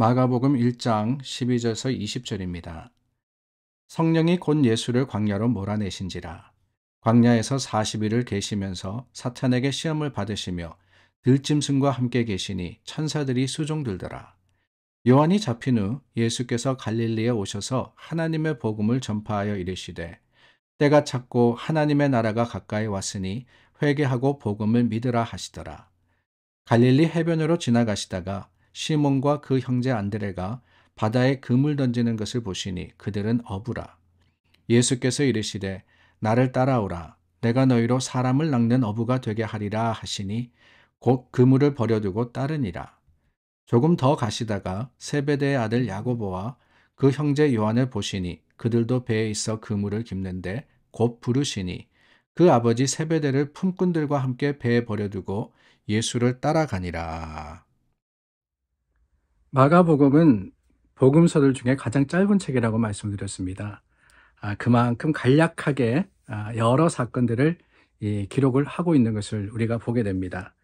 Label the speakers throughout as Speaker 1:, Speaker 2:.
Speaker 1: 마가복음 1장 12절에서 20절입니다. 성령이 곧 예수를 광야로 몰아내신지라. 광야에서 40일을 계시면서 사탄에게 시험을 받으시며 들짐승과 함께 계시니 천사들이 수종 들더라. 요한이 잡힌 후 예수께서 갈릴리에 오셔서 하나님의 복음을 전파하여 이르시되 때가 찼고 하나님의 나라가 가까이 왔으니 회개하고 복음을 믿으라 하시더라. 갈릴리 해변으로 지나가시다가 시몬과 그 형제 안드레가 바다에 금을 던지는 것을 보시니 그들은 어부라. 예수께서 이르시되 나를 따라오라. 내가 너희로 사람을 낚는 어부가 되게 하리라 하시니 곧 그물을 버려두고 따르니라. 조금 더 가시다가 세베대의 아들 야고보와 그 형제 요한을 보시니 그들도 배에 있어 그물을 깁는데 곧 부르시니 그 아버지 세베대를 품꾼들과 함께 배에 버려두고 예수를 따라가니라. 마가복음은 복음서들 중에 가장 짧은 책이라고 말씀드렸습니다. 아, 그만큼 간략하게 아, 여러 사건들을 기록을 하고 있는 것을 우리가 보게 됩니다.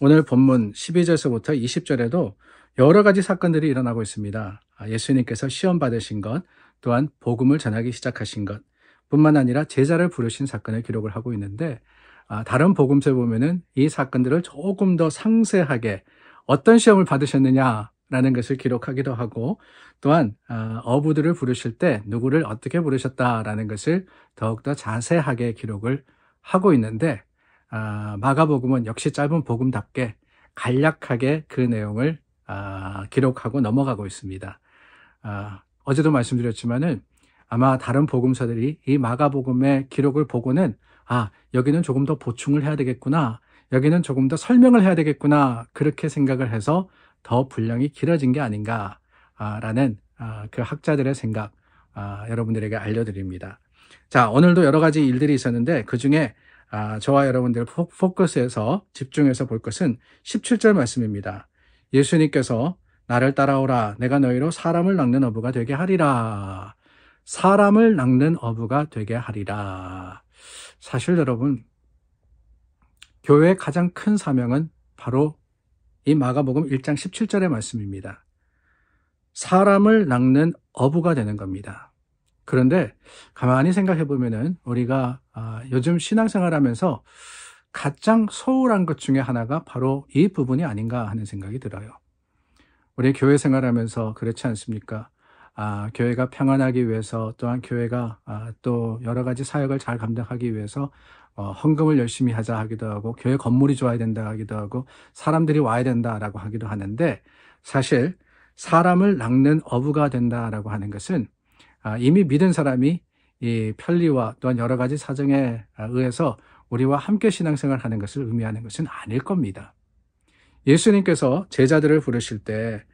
Speaker 1: 오늘 본문 12절에서부터 20절에도 여러 가지 사건들이 일어나고 있습니다. 아, 예수님께서 시험 받으신 것, 또한 복음을 전하기 시작하신 것, 뿐만 아니라 제자를 부르신 사건을 기록을 하고 있는데, 아, 다른 복음서에 보면은 이 사건들을 조금 더 상세하게 어떤 시험을 받으셨느냐, 라는 것을 기록하기도 하고 또한 아, 어부들을 부르실 때 누구를 어떻게 부르셨다라는 것을 더욱더 자세하게 기록을 하고 있는데 아, 마가복음은 역시 짧은 복음답게 간략하게 그 내용을 아, 기록하고 넘어가고 있습니다. 어제도 말씀드렸지만은 아마 다른 복음서들이 이 마가복음의 기록을 보고는 아 여기는 조금 더 보충을 해야 되겠구나 여기는 조금 더 설명을 해야 되겠구나 그렇게 생각을 해서 더 분량이 길어진 게 아닌가라는 아, 그 학자들의 생각 아, 여러분들에게 알려드립니다. 자, 오늘도 여러 가지 일들이 있었는데 그 중에 아, 저와 여러분들 포커스에서 집중해서 볼 것은 17절 말씀입니다. 예수님께서 나를 따라오라. 내가 너희로 사람을 낚는 어부가 되게 하리라. 사람을 낚는 어부가 되게 하리라. 사실 여러분, 교회의 가장 큰 사명은 바로 이 마가복음 1장 17절의 말씀입니다. 사람을 낚는 어부가 되는 겁니다. 그런데 가만히 생각해 보면은 우리가 아, 요즘 신앙생활 하면서 가장 소홀한 것 중에 하나가 바로 이 부분이 아닌가 하는 생각이 들어요. 우리 교회 생활하면서 그렇지 않습니까? 아, 교회가 평안하기 위해서 또한 교회가 아, 또 여러 가지 사역을 잘 감당하기 위해서 어, 헌금을 열심히 하자 하기도 하고 교회 건물이 좋아야 된다 하기도 하고 사람들이 와야 된다라고 하기도 하는데 사실 사람을 낚는 어부가 된다라고 하는 것은 아, 이미 믿은 사람이 이 편리와 또한 여러 가지 사정에 의해서 우리와 함께 신앙생활 하는 것을 의미하는 것은 아닐 겁니다. 예수님께서 제자들을 부르실 때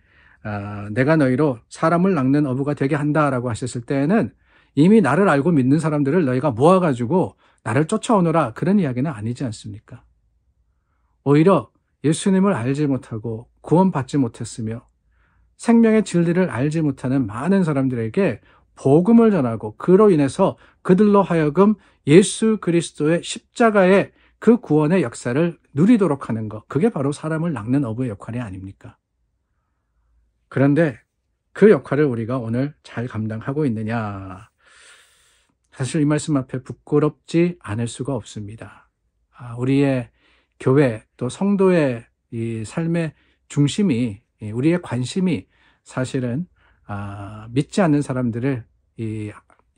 Speaker 1: 아, 내가 너희로 사람을 낚는 어부가 되게 한다라고 하셨을 때에는 이미 나를 알고 믿는 사람들을 너희가 모아가지고 나를 쫓아오너라 그런 이야기는 아니지 않습니까? 오히려 예수님을 알지 못하고 구원받지 못했으며 생명의 진리를 알지 못하는 많은 사람들에게 복음을 전하고 그로 인해서 그들로 하여금 예수 그리스도의 십자가의 그 구원의 역사를 누리도록 하는 것. 그게 바로 사람을 낚는 어부의 역할이 아닙니까? 그런데 그 역할을 우리가 오늘 잘 감당하고 있느냐 사실 이 말씀 앞에 부끄럽지 않을 수가 없습니다. 아, 우리의 교회 또 성도의 이 삶의 중심이 우리의 관심이 사실은 아, 믿지 않는 사람들을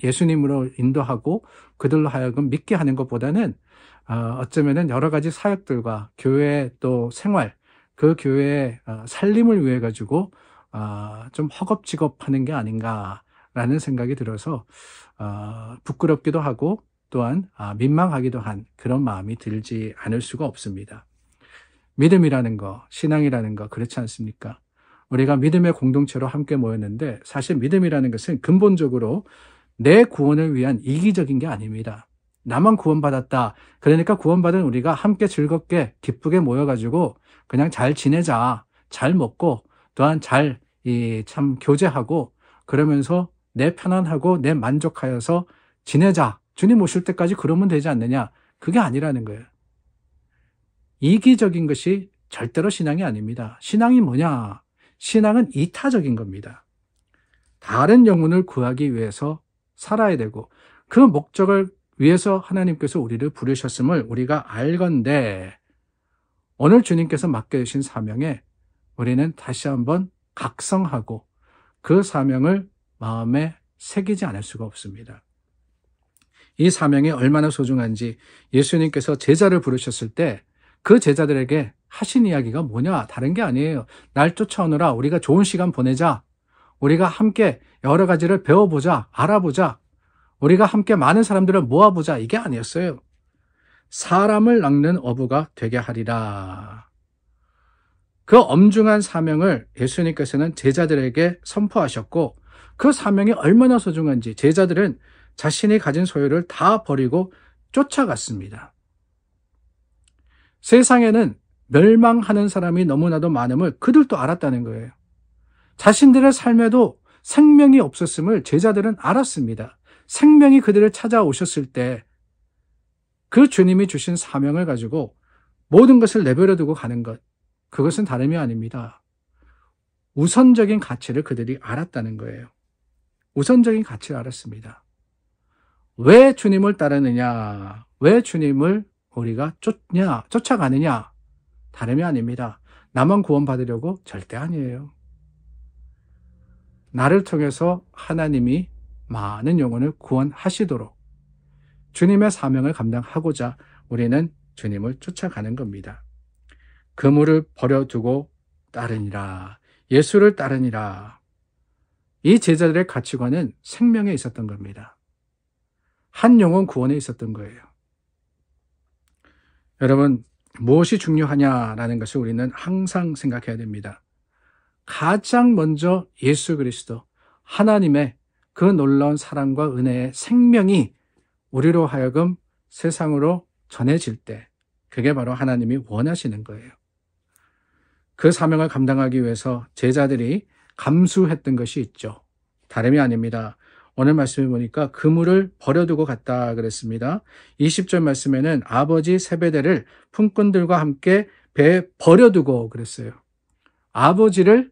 Speaker 1: 예수님으로 인도하고 그들로 하여금 믿게 하는 것보다는 아, 어쩌면은 여러 가지 사역들과 교회 또 생활 그 교회의 살림을 위해 가지고 좀 허겁지겁 하는 게 아닌가 라는 생각이 들어서 어, 부끄럽기도 하고 또한 아, 민망하기도 한 그런 마음이 들지 않을 수가 없습니다. 믿음이라는 거, 신앙이라는 거 그렇지 않습니까? 우리가 믿음의 공동체로 함께 모였는데 사실 믿음이라는 것은 근본적으로 내 구원을 위한 이기적인 게 아닙니다. 나만 구원받았다. 그러니까 구원받은 우리가 함께 즐겁게 기쁘게 모여가지고 그냥 잘 지내자. 잘 먹고 또한 잘참 교제하고 그러면서 내 편안하고 내 만족하여서 지내자. 주님 오실 때까지 그러면 되지 않느냐. 그게 아니라는 거예요. 이기적인 것이 절대로 신앙이 아닙니다. 신앙이 뭐냐? 신앙은 이타적인 겁니다. 다른 영혼을 구하기 위해서 살아야 되고 그 목적을 위해서 하나님께서 우리를 부르셨음을 우리가 알건데 오늘 주님께서 맡겨주신 사명에 우리는 다시 한번 각성하고 그 사명을 마음에 새기지 않을 수가 없습니다. 이 사명이 얼마나 소중한지 예수님께서 제자를 부르셨을 때 그 제자들에게 하신 이야기가 뭐냐? 다른 게 아니에요. 날 쫓아오느라 우리가 좋은 시간 보내자. 우리가 함께 여러 가지를 배워보자, 알아보자. 우리가 함께 많은 사람들을 모아보자. 이게 아니었어요. 사람을 낚는 어부가 되게 하리라. 그 엄중한 사명을 예수님께서는 제자들에게 선포하셨고 그 사명이 얼마나 소중한지 제자들은 자신이 가진 소유를 다 버리고 쫓아갔습니다. 세상에는 멸망하는 사람이 너무나도 많음을 그들도 알았다는 거예요. 자신들의 삶에도 생명이 없었음을 제자들은 알았습니다. 생명이 그들을 찾아오셨을 때 그 주님이 주신 사명을 가지고 모든 것을 내버려 두고 가는 것, 그것은 다름이 아닙니다. 우선적인 가치를 그들이 알았다는 거예요. 우선적인 가치를 알았습니다. 왜 주님을 따르느냐? 왜 주님을 우리가 쫓냐? 쫓아가느냐? 다름이 아닙니다. 나만 구원받으려고 절대 아니에요. 나를 통해서 하나님이 많은 영혼을 구원하시도록 주님의 사명을 감당하고자 우리는 주님을 쫓아가는 겁니다. 그물을 버려두고 따르니라. 예수를 따르니라. 이 제자들의 가치관은 생명에 있었던 겁니다. 한 영혼 구원에 있었던 거예요. 여러분, 무엇이 중요하냐라는 것을 우리는 항상 생각해야 됩니다. 가장 먼저 예수 그리스도, 하나님의 그 놀라운 사랑과 은혜의 생명이 우리로 하여금 세상으로 전해질 때, 그게 바로 하나님이 원하시는 거예요. 그 사명을 감당하기 위해서 제자들이 감수했던 것이 있죠. 다름이 아닙니다. 오늘 말씀해 보니까 그물을 버려두고 갔다 그랬습니다. 20절 말씀에는 아버지 세배대를 품꾼들과 함께 배에 버려두고 그랬어요. 아버지를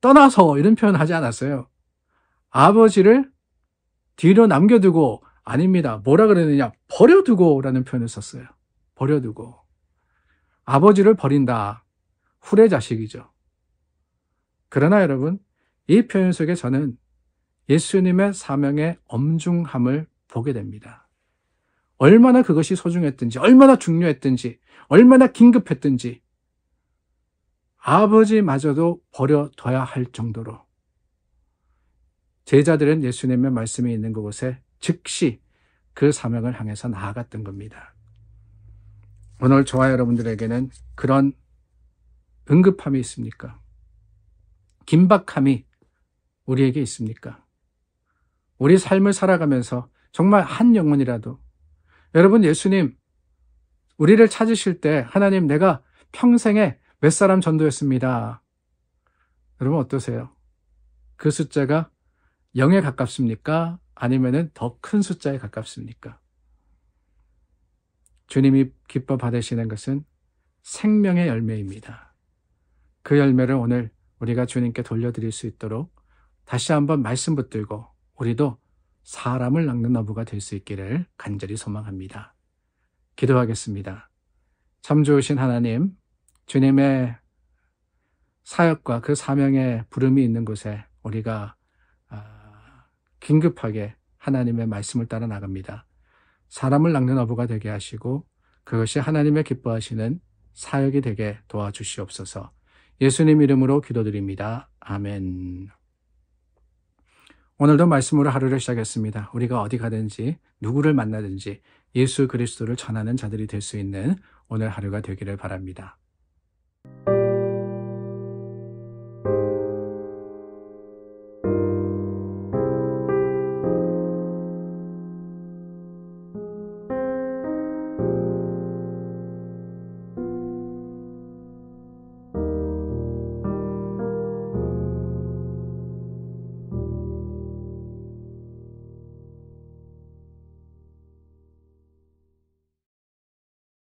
Speaker 1: 떠나서 이런 표현 하지 않았어요. 아버지를 뒤로 남겨두고 아닙니다. 뭐라 그러느냐? 버려두고라는 표현을 썼어요. 버려두고. 아버지를 버린다. 후레 자식이죠. 그러나 여러분, 이 표현 속에 저는 예수님의 사명의 엄중함을 보게 됩니다. 얼마나 그것이 소중했든지, 얼마나 중요했든지, 얼마나 긴급했든지, 아버지마저도 버려둬야 할 정도로 제자들은 예수님의 말씀이 있는 그곳에 즉시 그 사명을 향해서 나아갔던 겁니다. 오늘 저와 여러분들에게는 그런 응급함이 있습니까? 긴박함이 우리에게 있습니까? 우리 삶을 살아가면서 정말 한 영혼이라도 여러분 예수님 우리를 찾으실 때 하나님 내가 평생에 몇 사람 전도했습니다. 여러분 어떠세요? 그 숫자가 0에 가깝습니까? 아니면더 큰 숫자에 가깝습니까? 주님이 기뻐 받으시는 것은 생명의 열매입니다. 그 열매를 오늘 우리가 주님께 돌려드릴 수 있도록 다시 한번 말씀 붙들고 우리도 사람을 낚는 어부가 될 수 있기를 간절히 소망합니다. 기도하겠습니다. 참 좋으신 하나님, 주님의 사역과 그 사명의 부름이 있는 곳에 우리가 아, 긴급하게 하나님의 말씀을 따라 나갑니다. 사람을 낚는 어부가 되게 하시고 그것이 하나님의 기뻐하시는 사역이 되게 도와주시옵소서. 예수님 이름으로 기도드립니다. 아멘. 오늘도 말씀으로 하루를 시작했습니다. 우리가 어디 가든지 누구를 만나든지 예수 그리스도를 전하는 자들이 될 수 있는 오늘 하루가 되기를 바랍니다.